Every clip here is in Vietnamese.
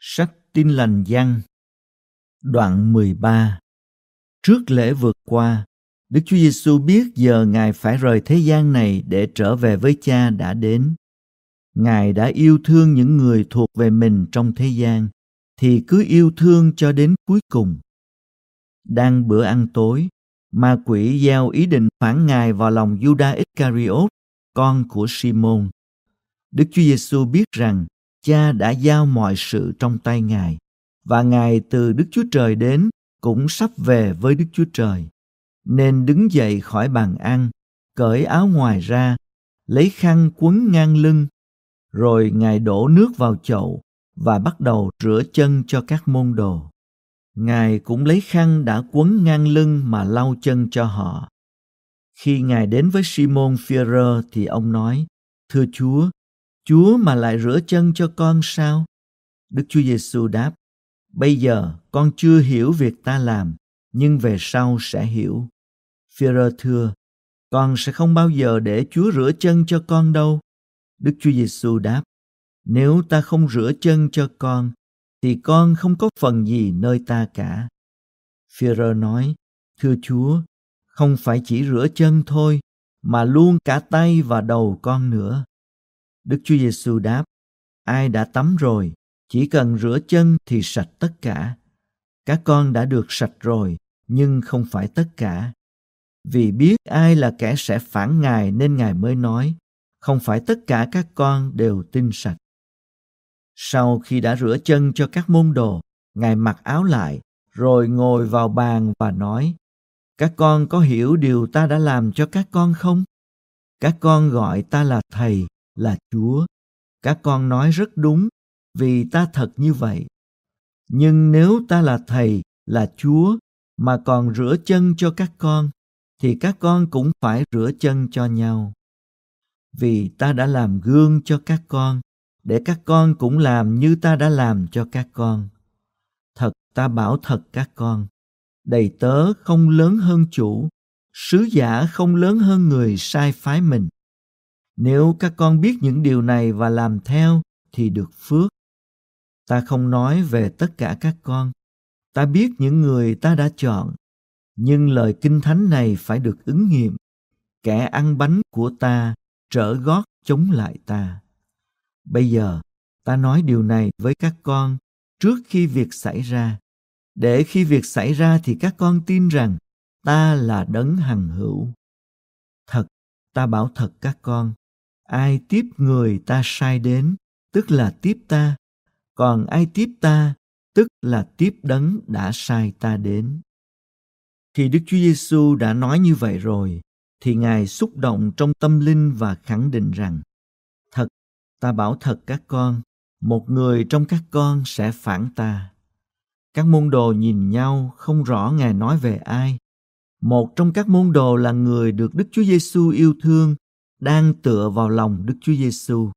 Sách Tin lành Giăng Đoạn 13 Trước lễ vượt qua, Đức Chúa Giêsu biết giờ Ngài phải rời thế gian này để trở về với Cha đã đến. Ngài đã yêu thương những người thuộc về mình trong thế gian, thì cứ yêu thương cho đến cuối cùng. Đang bữa ăn tối, ma quỷ gieo ý định phản Ngài vào lòng Judas Iscariot, con của Simon. Đức Chúa Giêsu biết rằng Cha đã giao mọi sự trong tay Ngài, và Ngài từ Đức Chúa Trời đến cũng sắp về với Đức Chúa Trời. Nên đứng dậy khỏi bàn ăn, cởi áo ngoài ra, lấy khăn quấn ngang lưng, rồi Ngài đổ nước vào chậu và bắt đầu rửa chân cho các môn đồ. Ngài cũng lấy khăn đã quấn ngang lưng mà lau chân cho họ. Khi Ngài đến với Simon Führer thì ông nói, Thưa Chúa, Chúa mà lại rửa chân cho con sao? Đức Chúa Giêsu đáp, bây giờ con chưa hiểu việc ta làm, nhưng về sau sẽ hiểu. Führer thưa, con sẽ không bao giờ để Chúa rửa chân cho con đâu. Đức Chúa Giêsu đáp, nếu ta không rửa chân cho con, thì con không có phần gì nơi ta cả. Führer nói, thưa Chúa, không phải chỉ rửa chân thôi, mà luôn cả tay và đầu con nữa. Đức Chúa Giêsu đáp, ai đã tắm rồi, chỉ cần rửa chân thì sạch tất cả. Các con đã được sạch rồi, nhưng không phải tất cả. Vì biết ai là kẻ sẽ phản Ngài nên Ngài mới nói, không phải tất cả các con đều tin sạch. Sau khi đã rửa chân cho các môn đồ, Ngài mặc áo lại, rồi ngồi vào bàn và nói, Các con có hiểu điều ta đã làm cho các con không? Các con gọi ta là Thầy là Chúa. Các con nói rất đúng, vì ta thật như vậy. Nhưng nếu ta là thầy, là Chúa mà còn rửa chân cho các con thì các con cũng phải rửa chân cho nhau. Vì ta đã làm gương cho các con để các con cũng làm như ta đã làm cho các con. Thật ta bảo thật các con, đầy tớ không lớn hơn chủ, sứ giả không lớn hơn người sai phái mình. Nếu các con biết những điều này và làm theo thì được phước. Ta không nói về tất cả các con. Ta biết những người ta đã chọn, nhưng lời kinh thánh này phải được ứng nghiệm. Kẻ ăn bánh của ta trở gót chống lại ta. Bây giờ, ta nói điều này với các con trước khi việc xảy ra, để khi việc xảy ra thì các con tin rằng ta là đấng hằng hữu. Thật, ta bảo thật các con, ai tiếp người ta sai đến tức là tiếp ta còn ai tiếp ta tức là tiếp đấng đã sai ta đến khi đức chúa giêsu đã nói như vậy rồi thì ngài xúc động trong tâm linh và khẳng định rằng thật ta bảo thật các con một người trong các con sẽ phản ta các môn đồ nhìn nhau không rõ ngài nói về ai một trong các môn đồ là người được đức chúa giêsu yêu thương đang tựa vào lòng Đức Chúa Giêsu.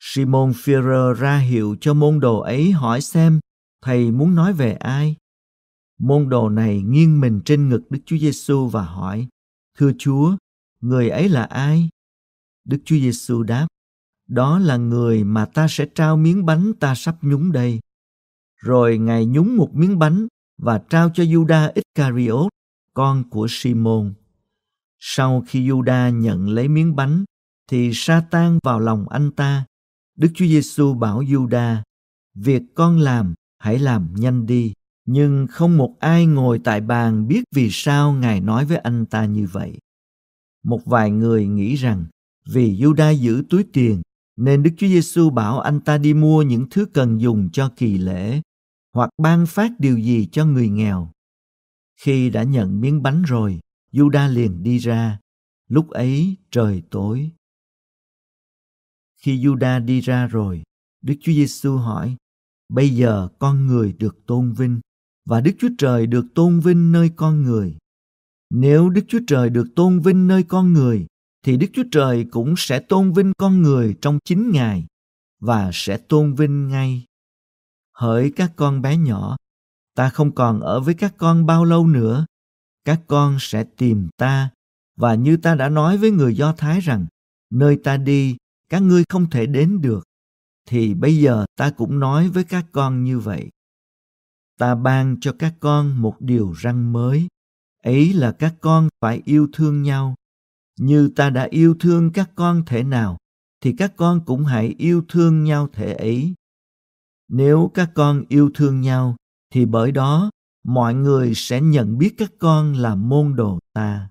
Simon Peter ra hiệu cho môn đồ ấy hỏi xem thầy muốn nói về ai. Môn đồ này nghiêng mình trên ngực Đức Chúa Giêsu và hỏi: "Thưa Chúa, người ấy là ai?" Đức Chúa Giêsu đáp: "Đó là người mà ta sẽ trao miếng bánh ta sắp nhúng đây." Rồi Ngài nhúng một miếng bánh và trao cho Judas Iscariot, con của Simon. Sau khi Juda nhận lấy miếng bánh, thì Satan vào lòng anh ta. Đức Chúa Giêsu bảo Juda, việc con làm hãy làm nhanh đi. Nhưng không một ai ngồi tại bàn biết vì sao Ngài nói với anh ta như vậy. Một vài người nghĩ rằng vì Juda giữ túi tiền nên Đức Chúa Giêsu bảo anh ta đi mua những thứ cần dùng cho kỳ lễ hoặc ban phát điều gì cho người nghèo. Khi đã nhận miếng bánh rồi, Juda liền đi ra, lúc ấy trời tối. Khi Juda đi ra rồi, Đức Chúa Giêsu hỏi: "Bây giờ con người được tôn vinh và Đức Chúa Trời được tôn vinh nơi con người. Nếu Đức Chúa Trời được tôn vinh nơi con người, thì Đức Chúa Trời cũng sẽ tôn vinh con người trong chính Ngài và sẽ tôn vinh ngay. Hỡi các con bé nhỏ, ta không còn ở với các con bao lâu nữa, các con sẽ tìm ta và như ta đã nói với người do thái rằng nơi ta đi các ngươi không thể đến được thì bây giờ ta cũng nói với các con như vậy ta ban cho các con một điều răng mới ấy là các con phải yêu thương nhau như ta đã yêu thương các con thể nào thì các con cũng hãy yêu thương nhau thể ấy nếu các con yêu thương nhau thì bởi đó mọi người sẽ nhận biết các con là môn đồ ta.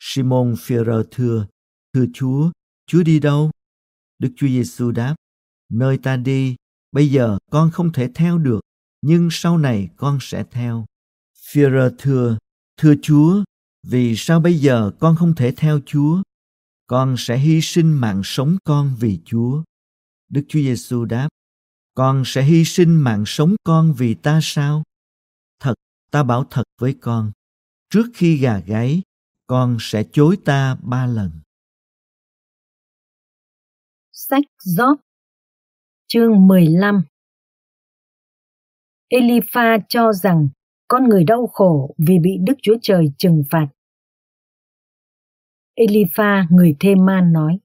Simon Peter thưa, thưa Chúa, Chúa đi đâu? Đức Chúa Giêsu đáp, nơi ta đi, bây giờ con không thể theo được, nhưng sau này con sẽ theo. Peter thưa, thưa Chúa, vì sao bây giờ con không thể theo Chúa? Con sẽ hy sinh mạng sống con vì Chúa. Đức Chúa Giêsu đáp, con sẽ hy sinh mạng sống con vì ta sao? ta bảo thật với con trước khi gà gáy con sẽ chối ta ba lần Sách Gióp Chương 15 Elipha cho rằng con người đau khổ vì bị Đức Chúa Trời trừng phạt. Elipha người thê man nói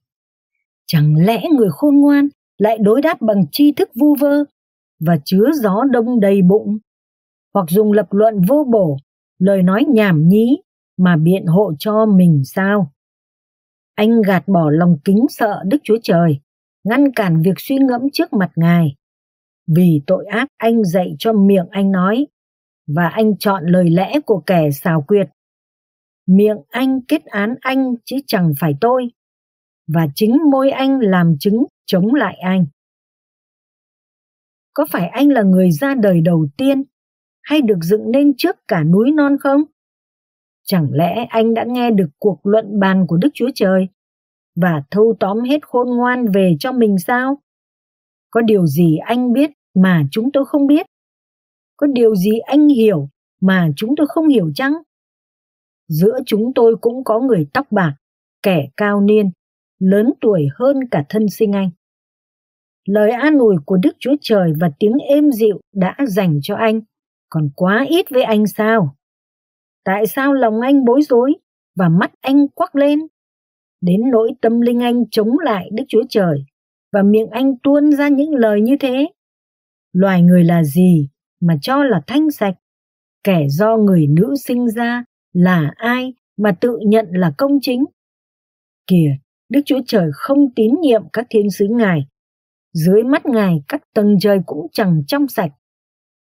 Chẳng lẽ người khôn ngoan lại đối đáp bằng tri thức vu vơ và chứa gió đông đầy bụng? hoặc dùng lập luận vô bổ, lời nói nhảm nhí mà biện hộ cho mình sao? Anh gạt bỏ lòng kính sợ Đức Chúa Trời, ngăn cản việc suy ngẫm trước mặt Ngài. Vì tội ác anh dạy cho miệng anh nói, và anh chọn lời lẽ của kẻ xào quyệt. Miệng anh kết án anh chứ chẳng phải tôi, và chính môi anh làm chứng chống lại anh. Có phải anh là người ra đời đầu tiên hay được dựng lên trước cả núi non không? Chẳng lẽ anh đã nghe được cuộc luận bàn của Đức Chúa Trời và thâu tóm hết khôn ngoan về cho mình sao? Có điều gì anh biết mà chúng tôi không biết? Có điều gì anh hiểu mà chúng tôi không hiểu chăng? Giữa chúng tôi cũng có người tóc bạc, kẻ cao niên, lớn tuổi hơn cả thân sinh anh. Lời an ủi của Đức Chúa Trời và tiếng êm dịu đã dành cho anh còn quá ít với anh sao? Tại sao lòng anh bối rối và mắt anh quắc lên? Đến nỗi tâm linh anh chống lại Đức Chúa Trời và miệng anh tuôn ra những lời như thế. Loài người là gì mà cho là thanh sạch? Kẻ do người nữ sinh ra là ai mà tự nhận là công chính? Kìa, Đức Chúa Trời không tín nhiệm các thiên sứ Ngài. Dưới mắt Ngài các tầng trời cũng chẳng trong sạch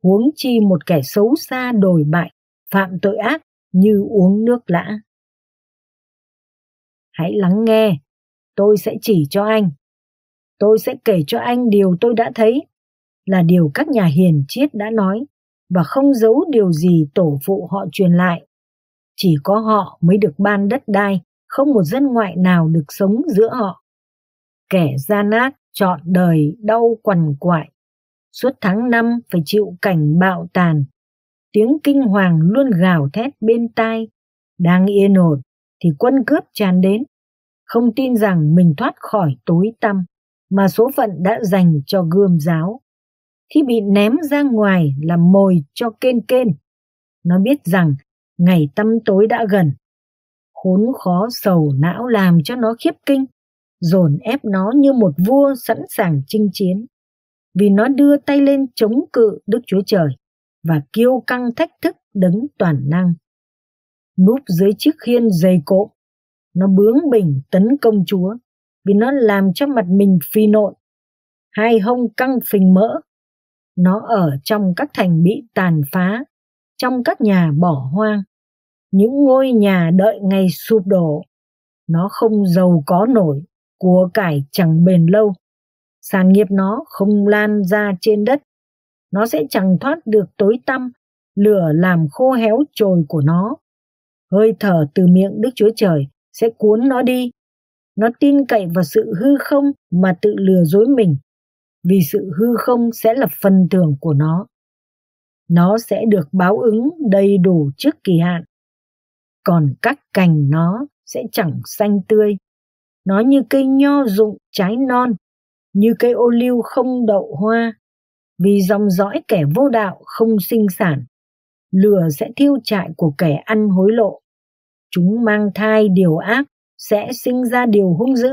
huống chi một kẻ xấu xa đồi bại, phạm tội ác như uống nước lã. Hãy lắng nghe, tôi sẽ chỉ cho anh. Tôi sẽ kể cho anh điều tôi đã thấy, là điều các nhà hiền triết đã nói và không giấu điều gì tổ phụ họ truyền lại. Chỉ có họ mới được ban đất đai, không một dân ngoại nào được sống giữa họ. Kẻ gian ác chọn đời đau quằn quại suốt tháng năm phải chịu cảnh bạo tàn. Tiếng kinh hoàng luôn gào thét bên tai. Đang yên ổn thì quân cướp tràn đến. Không tin rằng mình thoát khỏi tối tăm mà số phận đã dành cho gươm giáo. Khi bị ném ra ngoài làm mồi cho kên kên, nó biết rằng ngày tăm tối đã gần. Khốn khó sầu não làm cho nó khiếp kinh, dồn ép nó như một vua sẵn sàng chinh chiến vì nó đưa tay lên chống cự Đức Chúa Trời và kiêu căng thách thức đấng toàn năng. Núp dưới chiếc khiên dày cộm, nó bướng bỉnh tấn công Chúa vì nó làm cho mặt mình phi nộn, hai hông căng phình mỡ. Nó ở trong các thành bị tàn phá, trong các nhà bỏ hoang, những ngôi nhà đợi ngày sụp đổ. Nó không giàu có nổi, của cải chẳng bền lâu Sản nghiệp nó không lan ra trên đất, nó sẽ chẳng thoát được tối tăm, lửa làm khô héo trồi của nó. Hơi thở từ miệng Đức Chúa Trời sẽ cuốn nó đi. Nó tin cậy vào sự hư không mà tự lừa dối mình, vì sự hư không sẽ là phần thưởng của nó. Nó sẽ được báo ứng đầy đủ trước kỳ hạn. Còn các cành nó sẽ chẳng xanh tươi. Nó như cây nho rụng trái non, như cây ô liu không đậu hoa vì dòng dõi kẻ vô đạo không sinh sản lửa sẽ thiêu trại của kẻ ăn hối lộ chúng mang thai điều ác sẽ sinh ra điều hung dữ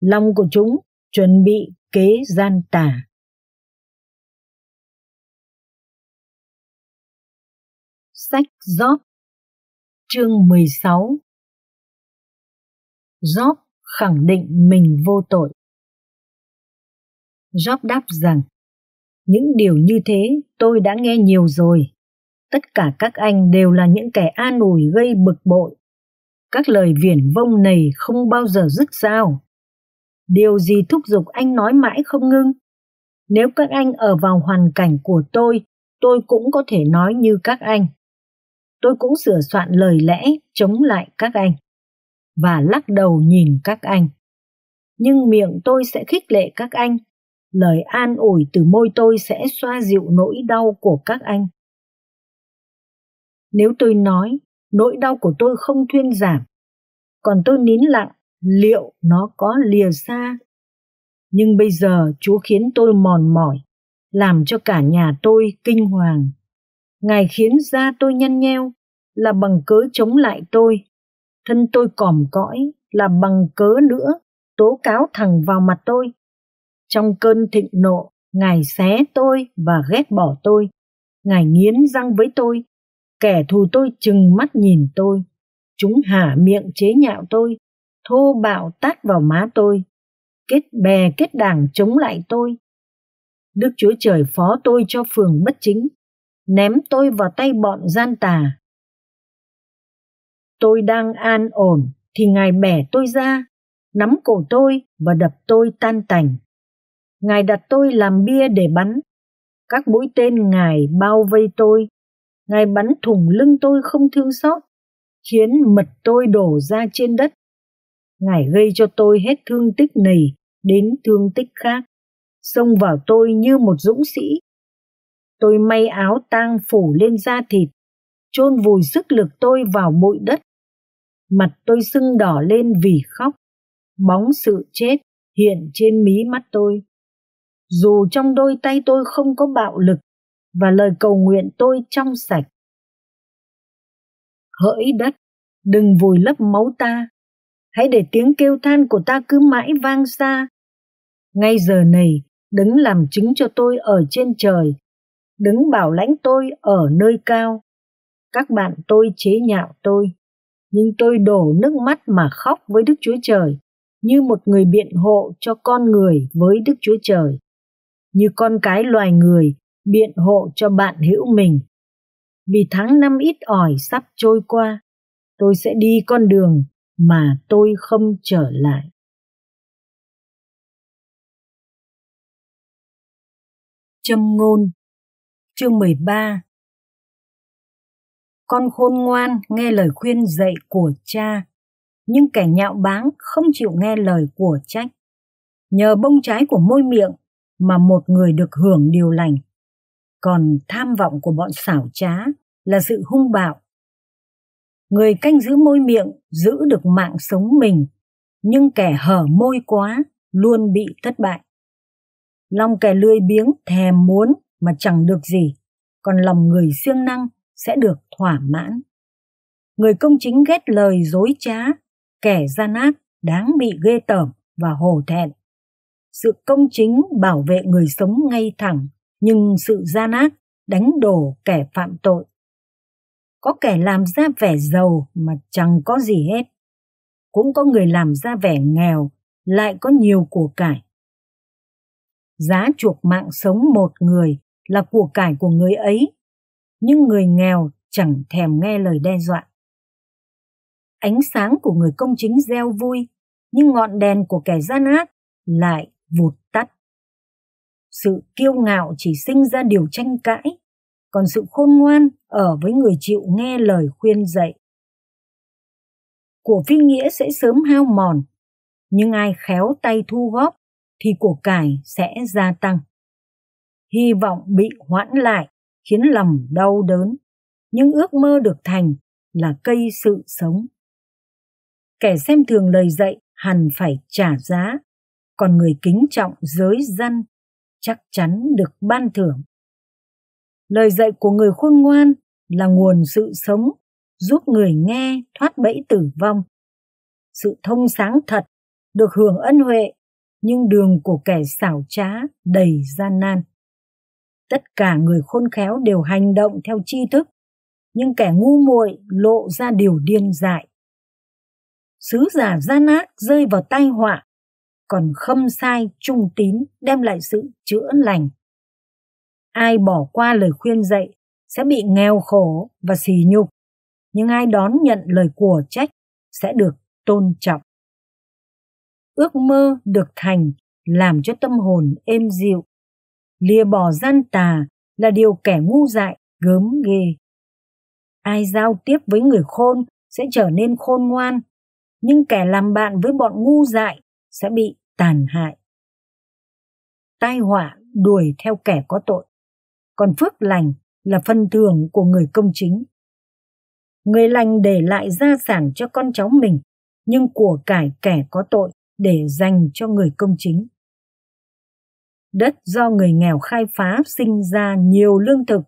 lòng của chúng chuẩn bị kế gian tà Sách gióp Chương 16 gióp khẳng định mình vô tội Job đáp rằng, những điều như thế tôi đã nghe nhiều rồi. Tất cả các anh đều là những kẻ an ủi gây bực bội. Các lời viển vông này không bao giờ dứt sao. Điều gì thúc giục anh nói mãi không ngưng? Nếu các anh ở vào hoàn cảnh của tôi, tôi cũng có thể nói như các anh. Tôi cũng sửa soạn lời lẽ chống lại các anh và lắc đầu nhìn các anh. Nhưng miệng tôi sẽ khích lệ các anh lời an ủi từ môi tôi sẽ xoa dịu nỗi đau của các anh nếu tôi nói nỗi đau của tôi không thuyên giảm còn tôi nín lặng liệu nó có lìa xa nhưng bây giờ chúa khiến tôi mòn mỏi làm cho cả nhà tôi kinh hoàng ngài khiến da tôi nhăn nheo là bằng cớ chống lại tôi thân tôi còm cõi là bằng cớ nữa tố cáo thẳng vào mặt tôi trong cơn thịnh nộ, Ngài xé tôi và ghét bỏ tôi. Ngài nghiến răng với tôi. Kẻ thù tôi chừng mắt nhìn tôi. Chúng hả miệng chế nhạo tôi, thô bạo tát vào má tôi. Kết bè kết đảng chống lại tôi. Đức Chúa Trời phó tôi cho phường bất chính, ném tôi vào tay bọn gian tà. Tôi đang an ổn thì Ngài bẻ tôi ra, nắm cổ tôi và đập tôi tan tành. Ngài đặt tôi làm bia để bắn. Các mũi tên Ngài bao vây tôi. Ngài bắn thủng lưng tôi không thương xót, khiến mật tôi đổ ra trên đất. Ngài gây cho tôi hết thương tích này đến thương tích khác, xông vào tôi như một dũng sĩ. Tôi may áo tang phủ lên da thịt, chôn vùi sức lực tôi vào bụi đất. Mặt tôi sưng đỏ lên vì khóc, bóng sự chết hiện trên mí mắt tôi dù trong đôi tay tôi không có bạo lực và lời cầu nguyện tôi trong sạch. Hỡi đất, đừng vùi lấp máu ta, hãy để tiếng kêu than của ta cứ mãi vang xa. Ngay giờ này, đứng làm chứng cho tôi ở trên trời, đứng bảo lãnh tôi ở nơi cao. Các bạn tôi chế nhạo tôi, nhưng tôi đổ nước mắt mà khóc với Đức Chúa Trời, như một người biện hộ cho con người với Đức Chúa Trời như con cái loài người biện hộ cho bạn hữu mình vì tháng năm ít ỏi sắp trôi qua tôi sẽ đi con đường mà tôi không trở lại Châm ngôn Chương 13 Con khôn ngoan nghe lời khuyên dạy của cha Nhưng kẻ nhạo báng không chịu nghe lời của trách Nhờ bông trái của môi miệng mà một người được hưởng điều lành còn tham vọng của bọn xảo trá là sự hung bạo người canh giữ môi miệng giữ được mạng sống mình nhưng kẻ hở môi quá luôn bị thất bại lòng kẻ lười biếng thèm muốn mà chẳng được gì còn lòng người siêng năng sẽ được thỏa mãn người công chính ghét lời dối trá kẻ gian ác đáng bị ghê tởm và hổ thẹn sự công chính bảo vệ người sống ngay thẳng nhưng sự gian ác đánh đổ kẻ phạm tội có kẻ làm ra vẻ giàu mà chẳng có gì hết cũng có người làm ra vẻ nghèo lại có nhiều của cải giá chuộc mạng sống một người là của cải của người ấy nhưng người nghèo chẳng thèm nghe lời đe dọa ánh sáng của người công chính gieo vui nhưng ngọn đèn của kẻ gian ác lại vụt tắt. Sự kiêu ngạo chỉ sinh ra điều tranh cãi, còn sự khôn ngoan ở với người chịu nghe lời khuyên dạy. Của phi nghĩa sẽ sớm hao mòn, nhưng ai khéo tay thu góp thì của cải sẽ gia tăng. Hy vọng bị hoãn lại khiến lòng đau đớn, nhưng ước mơ được thành là cây sự sống. Kẻ xem thường lời dạy hẳn phải trả giá còn người kính trọng giới dân chắc chắn được ban thưởng. Lời dạy của người khôn ngoan là nguồn sự sống, giúp người nghe thoát bẫy tử vong. Sự thông sáng thật được hưởng ân huệ, nhưng đường của kẻ xảo trá đầy gian nan. Tất cả người khôn khéo đều hành động theo tri thức, nhưng kẻ ngu muội lộ ra điều điên dại. Sứ giả gian ác rơi vào tai họa còn khâm sai trung tín đem lại sự chữa lành. Ai bỏ qua lời khuyên dạy sẽ bị nghèo khổ và xì nhục, nhưng ai đón nhận lời của trách sẽ được tôn trọng. Ước mơ được thành làm cho tâm hồn êm dịu. Lìa bỏ gian tà là điều kẻ ngu dại gớm ghê. Ai giao tiếp với người khôn sẽ trở nên khôn ngoan, nhưng kẻ làm bạn với bọn ngu dại sẽ bị tàn hại. Tai họa đuổi theo kẻ có tội, còn phước lành là phần thưởng của người công chính. Người lành để lại gia sản cho con cháu mình, nhưng của cải kẻ có tội để dành cho người công chính. Đất do người nghèo khai phá sinh ra nhiều lương thực,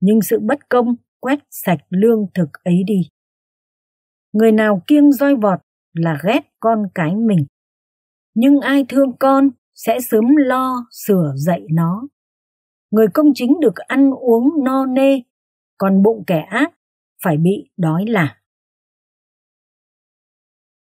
nhưng sự bất công quét sạch lương thực ấy đi. Người nào kiêng roi vọt là ghét con cái mình nhưng ai thương con sẽ sớm lo sửa dạy nó người công chính được ăn uống no nê còn bụng kẻ ác phải bị đói lạc